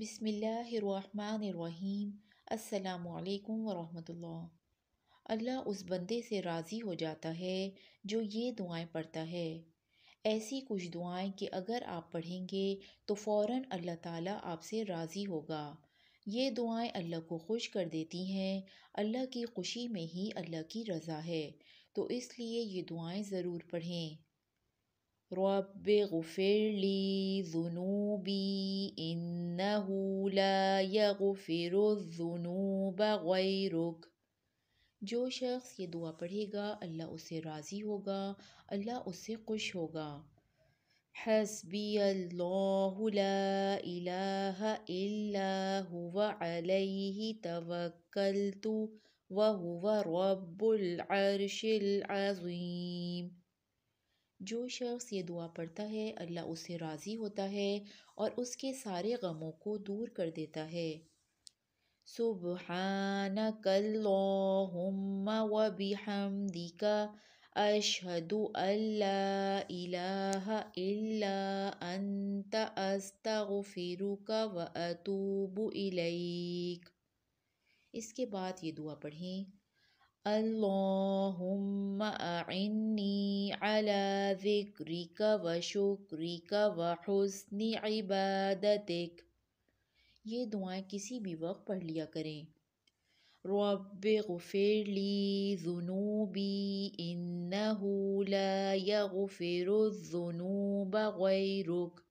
بسم اللہ الرحمن الرحیم السلام علیکم ورحمۃ اللہ اللہ اس بندے سے راضی ہو جاتا ہے جو یہ دعائیں پڑھتا ہے ایسی کچھ دعائیں کہ اگر آپ پڑھیں گے تو فوراً اللہ تعالیٰ آپ سے راضی ہوگا یہ دعائیں اللہ کو خوش کر دیتی ہیں اللہ کی خوشی میں ہی اللہ کی رضا ہے تو اس لیے یہ دعائیں ضرور پڑھیں رب اغفر لي ذنوبي انه لا يغفر الذنوب غيرك جو شخص یہ دعا پڑھے گا اللہ اسے راضی ہوگا اللہ اسے خوش ہوگا حسبي الله لا اله الا هو عليه توكلت وهو رب العرش العظيم جو شخص یہ دعا پڑھتا ہے اللہ اس سے راضی ہوتا ہے اور اس کے سارے غموں کو دور کر دیتا ہے سبحانک اللہم و بحمدک اشہد اللہ الہ الا انت استغفرک و اتوب الیک اس کے بعد یہ دعا پڑھیں اللهم أعني على ذكرك وشكرك وحسن عبادتك یہ دعائیں کسی بھی وقت پڑھ لیا کریں رب غفر لی ذنوبی انہو لا یغفر الذنوب غیرک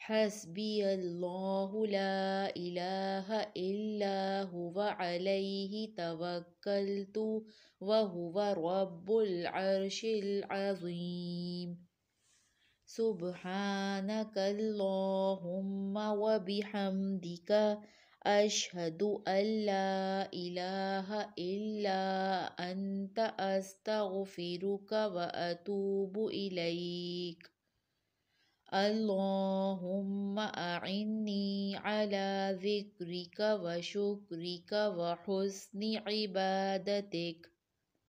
حسبي الله لا إله إلا هو عليه توكلت وهو رب العرش العظيم سبحانك اللهم وبحمدك أشهد أن لا إله إلا أنت أستغفرك وأتوب إليك اللهم أعني على ذكرك وشكرك وحسن عبادتك